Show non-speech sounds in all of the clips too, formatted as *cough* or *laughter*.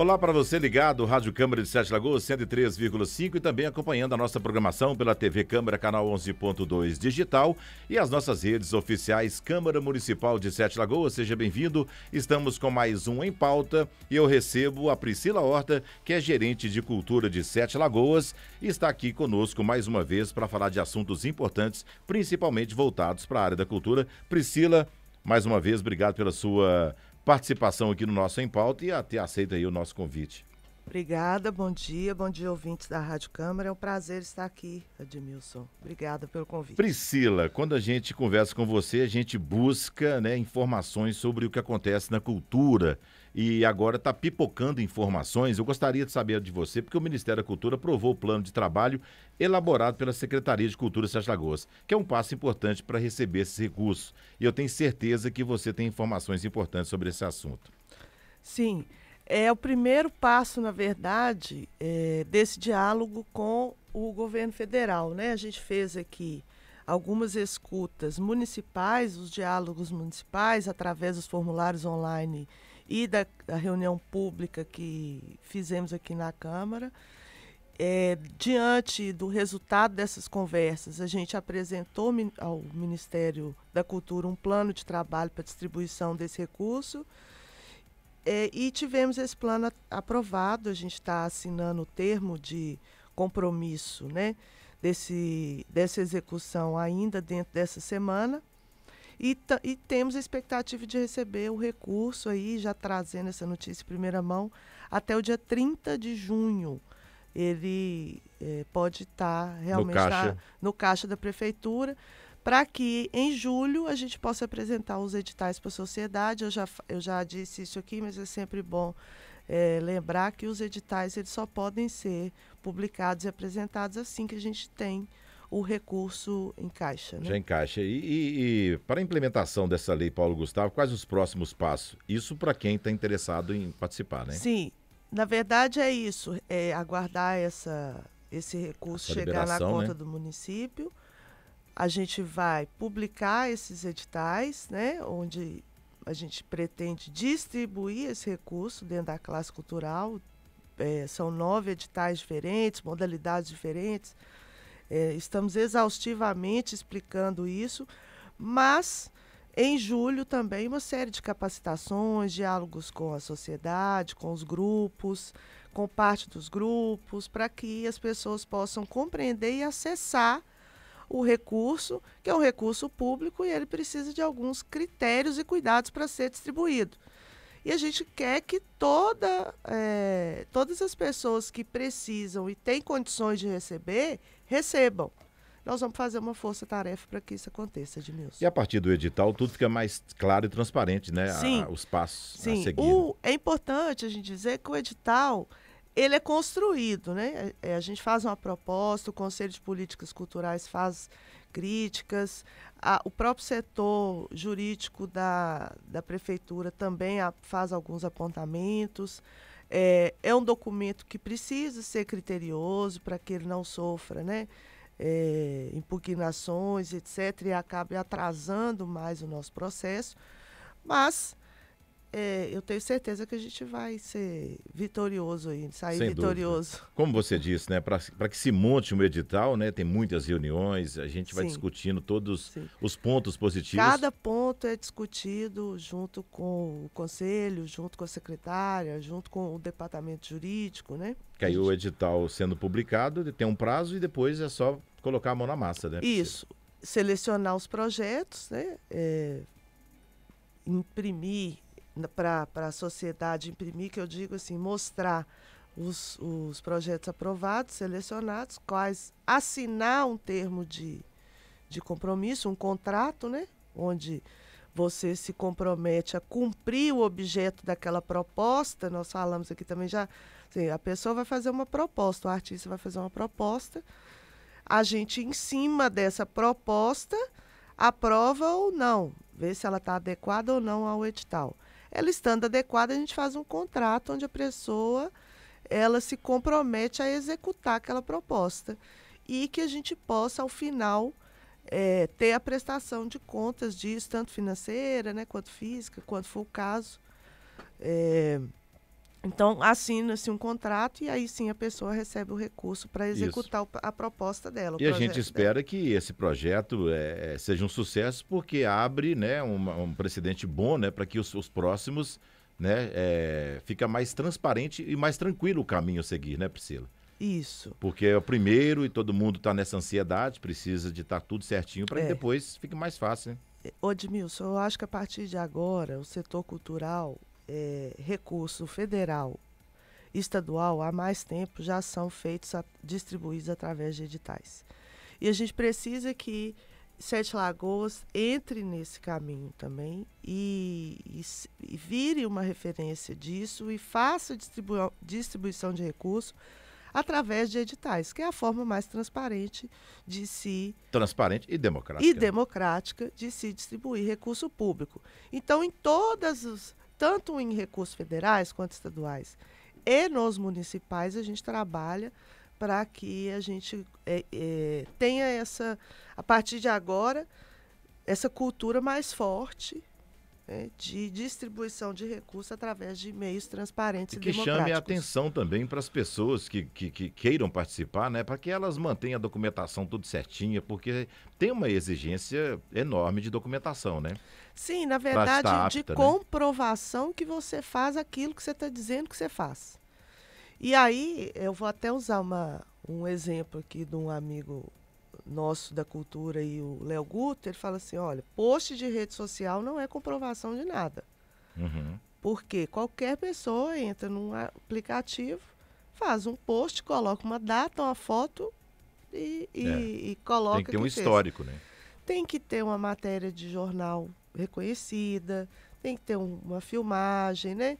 Olá para você ligado, Rádio Câmara de Sete Lagoas 103,5 e também acompanhando a nossa programação pela TV Câmara, canal 11.2 digital e as nossas redes oficiais Câmara Municipal de Sete Lagoas. Seja bem-vindo. Estamos com mais um em pauta e eu recebo a Priscila Horta, que é gerente de cultura de Sete Lagoas e está aqui conosco mais uma vez para falar de assuntos importantes, principalmente voltados para a área da cultura. Priscila, mais uma vez, obrigado pela sua participação aqui no nosso Em Pauta e até aceita aí o nosso convite. Obrigada, bom dia, bom dia, ouvintes da Rádio Câmara. É um prazer estar aqui, Edmilson. Obrigada pelo convite. Priscila, quando a gente conversa com você, a gente busca né, informações sobre o que acontece na cultura, e agora está pipocando informações. Eu gostaria de saber de você, porque o Ministério da Cultura aprovou o plano de trabalho elaborado pela Secretaria de Cultura de Sete Lagoas, que é um passo importante para receber esses recursos. E eu tenho certeza que você tem informações importantes sobre esse assunto. Sim, é o primeiro passo, na verdade, é, desse diálogo com o governo federal. Né? A gente fez aqui algumas escutas municipais, os diálogos municipais, através dos formulários online e da, da reunião pública que fizemos aqui na Câmara. É, diante do resultado dessas conversas, a gente apresentou ao Ministério da Cultura um plano de trabalho para distribuição desse recurso. É, e tivemos esse plano aprovado, a gente está assinando o termo de compromisso né, desse, dessa execução ainda dentro dessa semana. E, e, temos a expectativa de receber o recurso aí, já trazendo essa notícia em primeira mão, até o dia 30 de junho. Ele eh, pode estar tá realmente no caixa. Tá no caixa da prefeitura para que em julho a gente possa apresentar os editais para a sociedade. Eu já, eu já disse isso aqui, mas é sempre bom é, lembrar que os editais eles só podem ser publicados e apresentados assim que a gente tem o recurso encaixa. Né? Já encaixa. E, e, e para a implementação dessa lei, Paulo Gustavo, quais os próximos passos? Isso para quem está interessado em participar, né? Sim. Na verdade é isso, é aguardar essa, esse recurso essa chegar na conta né? do município. A gente vai publicar esses editais, né, onde a gente pretende distribuir esse recurso dentro da classe cultural. É, são nove editais diferentes, modalidades diferentes. É, estamos exaustivamente explicando isso, mas em julho também uma série de capacitações, diálogos com a sociedade, com os grupos, com parte dos grupos, para que as pessoas possam compreender e acessar o recurso, que é um recurso público e ele precisa de alguns critérios e cuidados para ser distribuído. E a gente quer que toda, é, todas as pessoas que precisam e têm condições de receber, recebam. Nós vamos fazer uma força-tarefa para que isso aconteça, Edmilson. E a partir do edital, tudo fica mais claro e transparente, né? Sim. A, os passos Sim. a seguir. O, é importante a gente dizer que o edital ele é construído, né? É, é, a gente faz uma proposta, o Conselho de Políticas Culturais faz críticas. A, o próprio setor jurídico da, da prefeitura também a, faz alguns apontamentos. É, é, um documento que precisa ser criterioso para que ele não sofra né, é, impugnações, etc., e acabe atrasando mais o nosso processo. Mas é, eu tenho certeza que a gente vai ser vitorioso aí, sair Sem vitorioso. Dúvida. Como você disse, né? Para que se monte um edital, né? Tem muitas reuniões, a gente vai Sim. discutindo todos Sim. os pontos positivos. Cada ponto é discutido junto com o conselho, junto com a secretária, junto com o departamento jurídico, né? Que aí gente... o edital sendo publicado, tem um prazo e depois é só colocar a mão na massa, né? Isso. Selecionar os projetos, né? É, imprimir para a sociedade imprimir, que eu digo assim, mostrar os, os projetos aprovados, selecionados, quais assinar um termo de, de compromisso, um contrato, né? Onde você se compromete a cumprir o objeto daquela proposta. Nós falamos aqui também já, assim, a pessoa vai fazer uma proposta, o artista vai fazer uma proposta. A gente, em cima dessa proposta, aprova ou não, vê se ela está adequada ou não ao edital. Ela estando adequada, a gente faz um contrato onde a pessoa ela se compromete a executar aquela proposta e que a gente possa, ao final, é, ter a prestação de contas disso, tanto financeira, né, quanto física, quanto for o caso. É, então, assina-se um contrato e aí sim a pessoa recebe o recurso para executar Isso. a proposta dela. E a gente espera dela. que esse projeto é, é, seja um sucesso, porque abre né, um, um precedente bom né, para que os, os, próximos né, é, fica mais transparente e mais tranquilo o caminho a seguir, né, Priscila? Isso. Porque é o primeiro e todo mundo está nessa ansiedade, precisa de estar tá tudo certinho para é. que depois fique mais fácil. Né? Odmilson, eu acho que a partir de agora o setor cultural é, recurso federal estadual há mais tempo já são feitos, a, distribuídos através de editais. E a gente precisa que Sete Lagoas entre nesse caminho também e, e, e vire uma referência disso e faça distribu distribuição de recursos através de editais, que é a forma mais transparente de se. Transparente e democrática. E democrática de se distribuir recurso público. Então, em todas os, tanto em recursos federais quanto estaduais e nos municipais, a gente trabalha para que a gente é, é, tenha essa, a partir de agora, essa cultura mais forte é, de distribuição de recursos através de meios transparentes e, que e Que chame a atenção também para as pessoas que, que, que, queiram participar, né, para que elas mantenham a documentação tudo certinha, porque tem uma exigência enorme de documentação, né? Sim, na verdade, apta, de né? comprovação né? que você faz aquilo que você está dizendo que você faz. E aí, eu vou até usar uma, um exemplo aqui de um amigo nosso da cultura e o Léo Guter fala assim, olha, post de rede social não é comprovação de nada. Uhum. Porque qualquer pessoa entra num aplicativo, faz um post, coloca uma data, uma foto e, e, é. e coloca. Tem que ter um histórico, né? Tem que ter uma matéria de jornal reconhecida, tem que ter um, uma filmagem, né?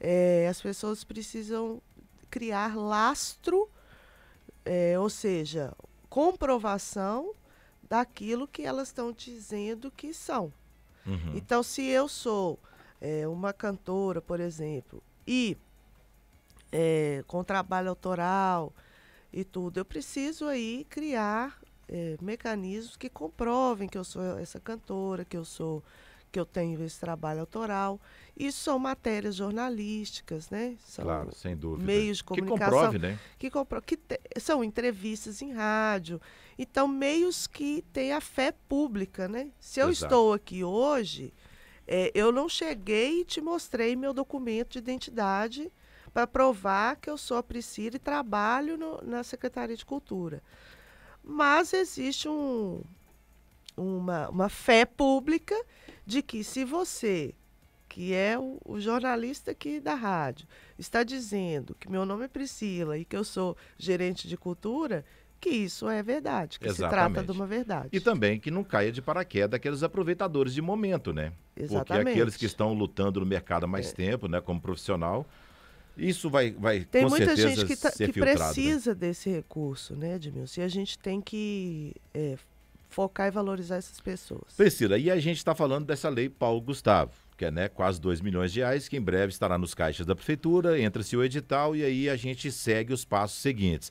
É, as pessoas precisam criar lastro, é, ou seja, comprovação daquilo que elas estão dizendo que são. Uhum. Então, se eu sou é, uma cantora, por exemplo, e é, com trabalho autoral e tudo, eu preciso aí criar é, mecanismos que comprovem que eu sou essa cantora, que eu sou que eu tenho esse trabalho autoral. Isso são matérias jornalísticas, né? São claro, sem dúvida. Meios de comunicação. Que comprove, né? Que, compro, que te, são entrevistas em rádio. Então, meios que têm a fé pública, né? Se eu Exato. estou aqui hoje, é, eu não cheguei e te mostrei meu documento de identidade para provar que eu sou a Priscila e trabalho no, na Secretaria de Cultura. Mas existe um, uma, uma fé pública de que se você, que é o, o, jornalista aqui da rádio, está dizendo que meu nome é Priscila e que eu sou gerente de cultura, que isso é verdade, que Exatamente. se trata de uma verdade. E também que não caia de paraquedas aqueles aproveitadores de momento, né? Exatamente. Porque aqueles que estão lutando no mercado há mais é. tempo, né, como profissional, isso vai, vai tem muita gente que, tá, que né? precisa né? desse recurso, né, Edmilson? E a gente tem que é, focar e valorizar essas pessoas. Priscila, e a gente está falando dessa lei Paulo Gustavo, que é né, quase 2 milhões de reais, que em breve estará nos caixas da prefeitura, entra-se o edital e aí a gente segue os passos seguintes.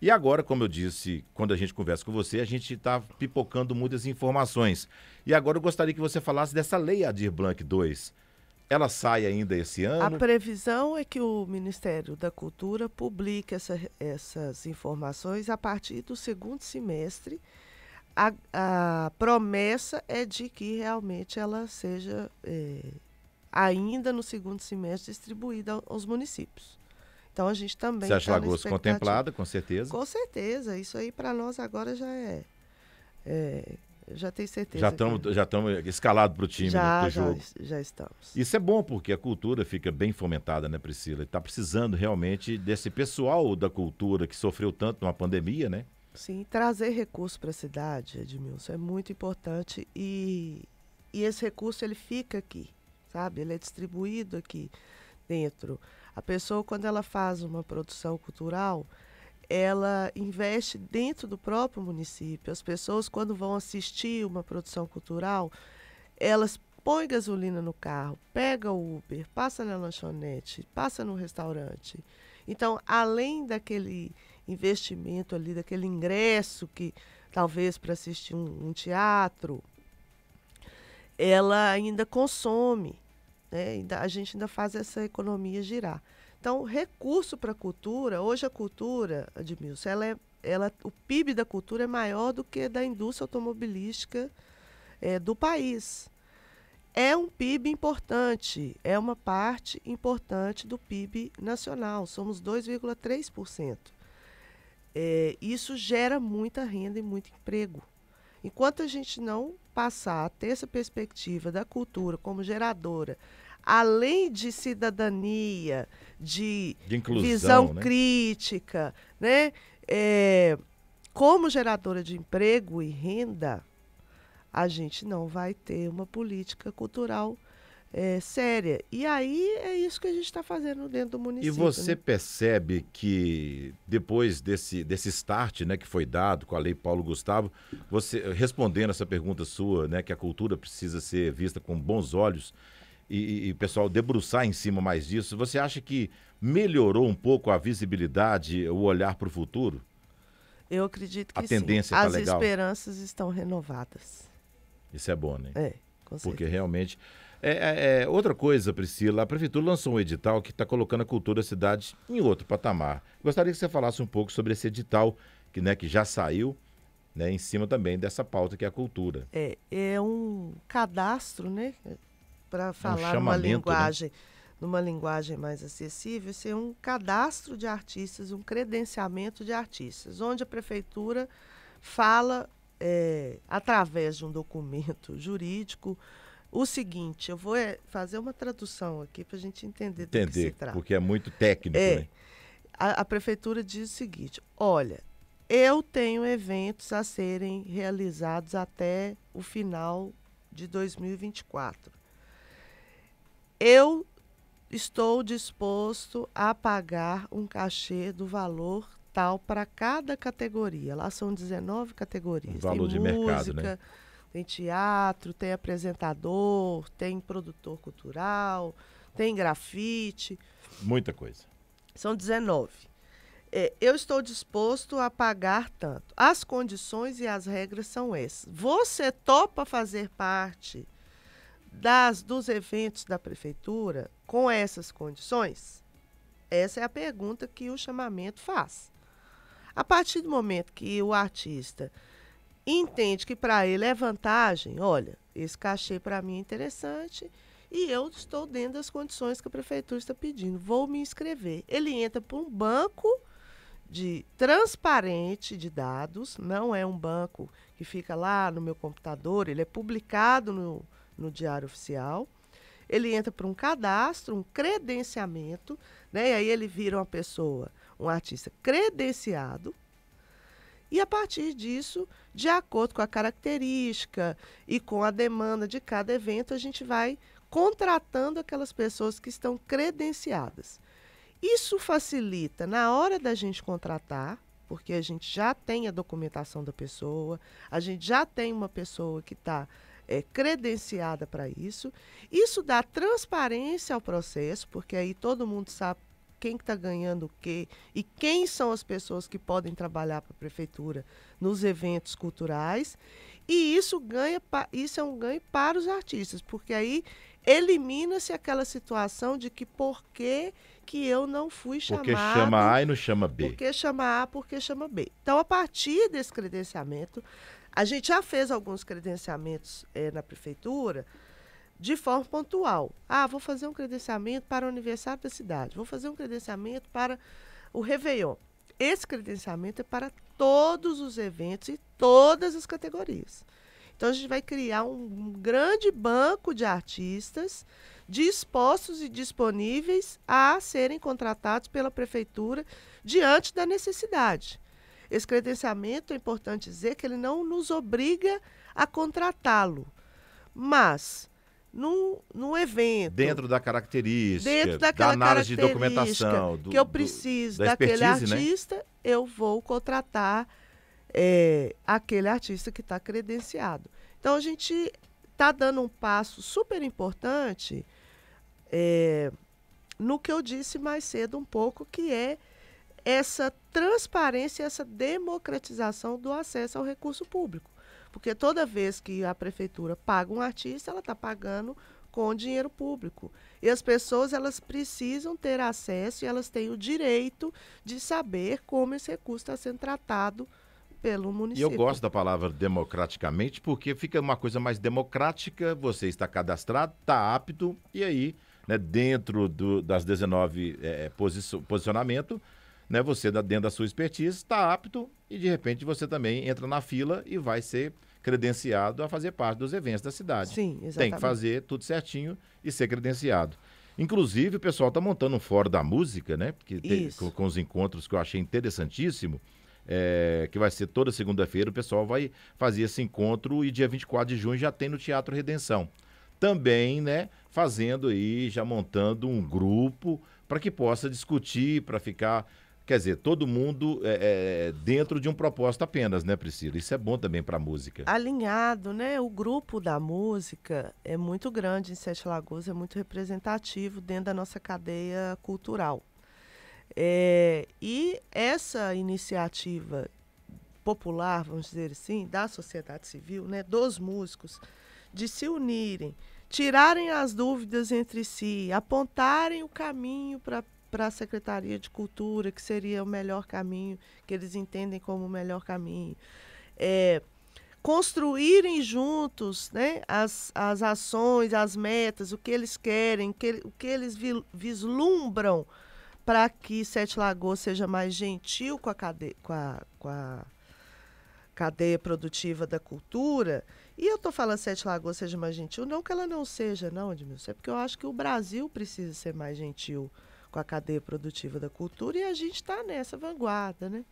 E agora, como eu disse, quando a gente conversa com você, a gente está pipocando muitas informações. E agora eu gostaria que você falasse dessa lei Adir Blanc 2. Ela sai ainda esse ano? A previsão é que o Ministério da Cultura publique essa, essas informações a partir do segundo semestre a, a, promessa é de que realmente ela seja, é, ainda no segundo semestre, distribuída aos municípios. Então a gente também. Sete tá Lagoas contemplada, com certeza. Com certeza. Isso aí para nós agora já é, é já tenho certeza. Já estamos já estamos escalado para o time já, do jogo. Já, já, estamos. Isso é bom porque a cultura fica bem fomentada, né, Priscila? Está precisando realmente desse pessoal da cultura que sofreu tanto numa pandemia, né? Sim, trazer recurso para a cidade, Edmilson, é muito importante e, e esse recurso ele fica aqui, sabe? Ele é distribuído aqui dentro. A pessoa, quando ela faz uma produção cultural, ela investe dentro do próprio município. As pessoas, quando vão assistir uma produção cultural, elas põem gasolina no carro, pega o Uber, passa na lanchonete, passa no restaurante. Então, além daquele investimento ali daquele ingresso que talvez para assistir um, um, teatro, ela ainda consome, né? a gente ainda faz essa economia girar. Então, recurso para a cultura, hoje a cultura, Admilson, ela é, ela, o PIB da cultura é maior do que da indústria automobilística é, do país. É um PIB importante, é uma parte importante do PIB nacional, somos 2,3% é, isso gera muita renda e muito emprego. Enquanto a gente não passar a ter essa perspectiva da cultura como geradora, além de cidadania, de, de inclusão, visão né? crítica, né? É, como geradora de emprego e renda, a gente não vai ter uma política cultural é, séria. E aí é isso que a gente está fazendo dentro do município. E você né? percebe que depois desse, desse start né, que foi dado com a lei Paulo Gustavo, você respondendo essa pergunta sua, né, que a cultura precisa ser vista com bons olhos e o pessoal debruçar em cima mais disso, você acha que melhorou um pouco a visibilidade, o olhar para o futuro? Eu acredito que a tendência sim. Tá As legal. esperanças estão renovadas. Isso é bom, né? É, com certeza. Porque realmente é, é, é, outra coisa, Priscila, a prefeitura lançou um edital que está colocando a cultura da cidade em outro patamar. Gostaria que você falasse um pouco sobre esse edital que, né, que já saiu, né, em cima também dessa pauta que é a cultura. É, é um cadastro, né, para é falar um uma né? linguagem, né? numa linguagem mais acessível, ser é um cadastro de artistas, um credenciamento de artistas, onde a prefeitura fala é, através de um documento jurídico o seguinte, eu vou é, fazer uma tradução aqui para a gente entender, entender do que se trata. porque é muito técnico. É, né? a, a prefeitura diz o seguinte, olha, eu tenho eventos a serem realizados até o final de 2024. Eu estou disposto a pagar um cachê do valor tal para cada categoria. Lá são 19 categorias. valor Tem de música, mercado, né? Tem teatro, tem apresentador, tem produtor cultural, tem grafite. Muita coisa. São 19. É, eu estou disposto a pagar tanto. As condições e as regras são essas. Você topa fazer parte das dos eventos da prefeitura com essas condições? Essa é a pergunta que o chamamento faz. A partir do momento que o artista entende que para ele é vantagem, olha, esse cachê para mim é interessante e eu estou dentro das condições que a prefeitura está pedindo, vou me inscrever. Ele entra para um banco de transparente de dados, não é um banco que fica lá no meu computador, ele é publicado no, no Diário Oficial. Ele entra para um cadastro, um credenciamento, né? E aí ele vira uma pessoa, um artista credenciado. E a partir disso, de acordo com a característica e com a demanda de cada evento, a gente vai contratando aquelas pessoas que estão credenciadas. Isso facilita na hora da gente contratar, porque a gente já tem a documentação da pessoa, a gente já tem uma pessoa que está é, credenciada para isso. Isso dá transparência ao processo, porque aí todo mundo sabe quem está ganhando o quê e quem são as pessoas que podem trabalhar para a prefeitura nos eventos culturais. E isso, ganha, isso é um ganho para os artistas, porque aí elimina-se aquela situação de que por que, que eu não fui chamado. Porque chama A e não chama B. Porque chama A, porque chama B. Então, a partir desse credenciamento, a gente já fez alguns credenciamentos é, na prefeitura de forma pontual. Ah, vou fazer um credenciamento para o aniversário da cidade, vou fazer um credenciamento para o Réveillon. Esse credenciamento é para todos os eventos e todas as categorias. Então, a gente vai criar um, um grande banco de artistas dispostos e disponíveis a serem contratados pela prefeitura diante da necessidade. Esse credenciamento, é importante dizer que ele não nos obriga a contratá-lo, mas num, no evento. Dentro da característica, dentro daquela da análise de documentação. Do, que eu preciso do, da daquele né? artista, né? eu vou contratar é, aquele artista que está credenciado. Então, a gente está dando um passo super importante é, no que eu disse mais cedo um pouco, que é essa transparência, essa democratização do acesso ao recurso público. Porque toda vez que a prefeitura paga um artista, ela está pagando com dinheiro público. E as pessoas elas precisam ter acesso e elas têm o direito de saber como esse recurso está sendo tratado pelo município. E eu gosto da palavra democraticamente porque fica uma coisa mais democrática, você está cadastrado, está apto, e aí, né, dentro do, das 19 é, eh, eh, posicionamento, né, você dentro da sua expertise está apto e de repente você também entra na fila e vai ser credenciado a fazer parte dos eventos da cidade. Sim, exatamente. Tem que fazer tudo certinho e ser credenciado. Inclusive, o pessoal está montando um fórum da música, né? Que tem, com, com, os encontros que eu achei interessantíssimo. É, que vai ser toda segunda-feira, o pessoal vai fazer esse encontro e dia 24 de junho já tem no Teatro Redenção. Também, né, fazendo aí, já montando um grupo para que possa discutir, para ficar Quer dizer, todo mundo é, é, dentro de um propósito apenas, né, Priscila? Isso é bom também para a música. Alinhado, né? O grupo da música é muito grande em Sete Lagoas, é muito representativo dentro da nossa cadeia cultural. É, e essa iniciativa popular, vamos dizer assim, da sociedade civil, né, dos músicos, de se unirem, tirarem as dúvidas entre si, apontarem o caminho para para a Secretaria de Cultura, que seria o melhor caminho, que eles entendem como o melhor caminho. É, construírem juntos né, as, as ações, as metas, o que eles querem, que, o que eles vi, vislumbram para que Sete Lagoas seja mais gentil com a, cadeia, com a, com a cadeia produtiva da cultura. E eu estou falando Sete Lagoas seja mais gentil, não que ela não seja, não, Edmilson, é porque eu acho que o Brasil precisa ser mais gentil com a cadeia produtiva da cultura e a gente está nessa vanguarda, né?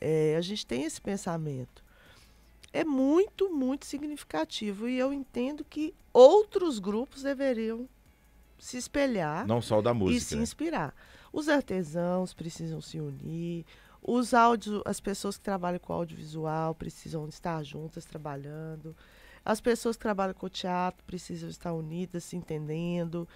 É, a gente tem esse pensamento. É muito, muito significativo e eu entendo que outros grupos deveriam se espelhar. Não só o da música. E se né? inspirar. Os artesãos precisam se unir, os áudios, as pessoas que trabalham com audiovisual precisam estar juntas trabalhando. As pessoas que trabalham com teatro precisam estar unidas, se entendendo.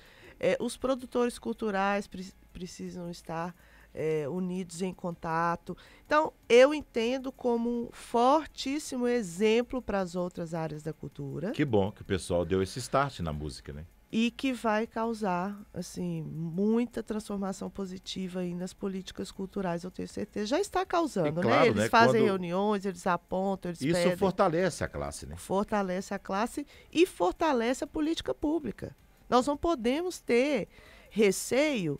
É, os produtores culturais pre precisam estar é, unidos em contato. Então, eu entendo como um fortíssimo exemplo para as outras áreas da cultura. Que bom que o pessoal deu esse start na música, né? E que vai causar, assim, muita transformação positiva aí nas políticas culturais, eu tenho certeza. Já está causando, e, né? claro, né? Eles né? fazem Quando... reuniões, eles apontam, eles Isso pedem. fortalece a classe, né? Fortalece a classe e fortalece a política pública. Nós não podemos ter receio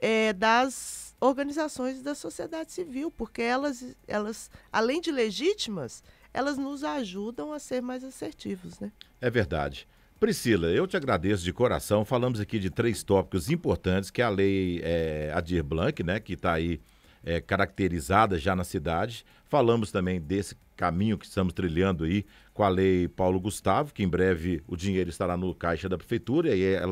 é, das organizações da sociedade civil, porque elas, elas, além de legítimas, elas nos ajudam a ser mais assertivos. Né? É verdade. Priscila, eu te agradeço de coração. Falamos aqui de três tópicos importantes que a lei é, Adir Blanc, né, que está aí é, caracterizada já na cidade. Falamos também desse caminho que estamos trilhando aí com a lei Paulo Gustavo, que em breve o dinheiro estará no caixa da prefeitura e aí é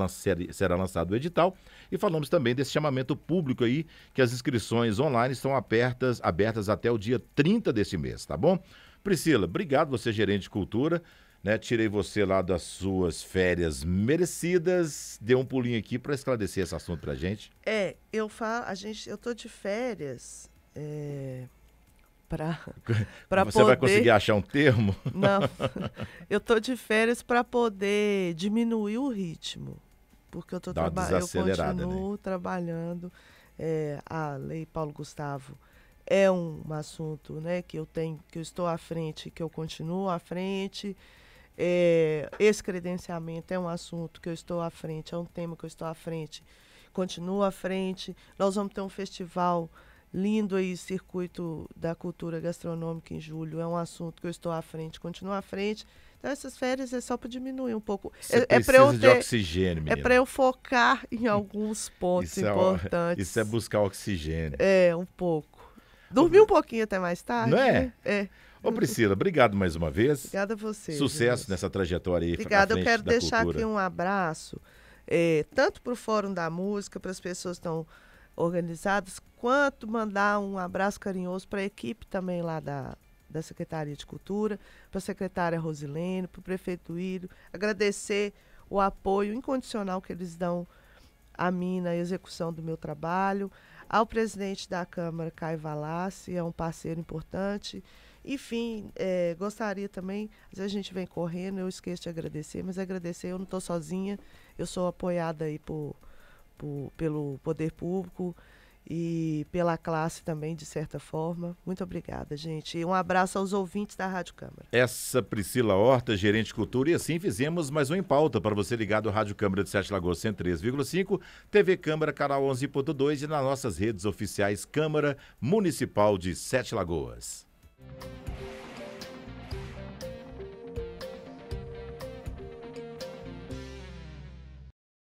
será lançado o edital. E falamos também desse chamamento público aí, que as inscrições online estão abertas, abertas até o dia 30 desse mês, tá bom? Priscila, obrigado, você é gerente de cultura. Né, tirei você lá das suas férias merecidas, deu um pulinho aqui para esclarecer esse assunto para gente. É, eu falo, a gente, eu tô de férias, é, para *laughs* para Você vai conseguir achar um termo? *laughs* Não. *laughs* Eu tô de férias para poder diminuir o ritmo, porque eu tô trabalhando, eu continuo né? trabalhando. É, a lei Paulo Gustavo é um, um assunto, né, que eu tenho, que eu estou à frente, que eu continuo à frente. É, esse credenciamento é um assunto que eu estou à frente, é um tema que eu estou à frente, continuo à frente. Nós vamos ter um festival lindo aí circuito da cultura gastronômica em julho. É um assunto que eu estou à frente, continuo à frente. Então essas férias é só para diminuir um pouco. Você é, é para eu ter, de oxigênio, é menina. É para eu focar em *laughs* alguns pontos isso é importantes. É, isso é buscar oxigênio. É, um pouco. Dormir um pouquinho até mais tarde. Não é? Né? É. Ô Priscila, obrigado mais uma vez. Obrigada a você. Sucesso nessa trajetória aí. Obrigada, eu quero deixar cultura. aqui um abraço, é, tanto para o Fórum da Música, para as pessoas que estão organizadas, quanto mandar um abraço carinhoso para a equipe também lá da, da Secretaria de Cultura, para a secretária Rosilene, para o prefeito Duírio, agradecer o apoio incondicional que eles dão a mim na execução do meu trabalho, ao presidente da Câmara, Caio Valassi, é um parceiro importante. Enfim, é, gostaria também, às vezes a gente vem correndo, eu esqueço de agradecer, mas agradecer, eu não estou sozinha, eu sou apoiada aí por por, pelo poder público e pela classe também, de certa forma. Muito obrigada, gente. E um abraço aos ouvintes da Rádio Câmara. Essa Priscila Horta, gerente de cultura, e assim fizemos mais um Em Pauta para você ligado à Rádio Câmara de Sete Lagoas 103,5, TV Câmara, canal 11.2 e nas nossas redes oficiais Câmara Municipal de Sete Lagoas.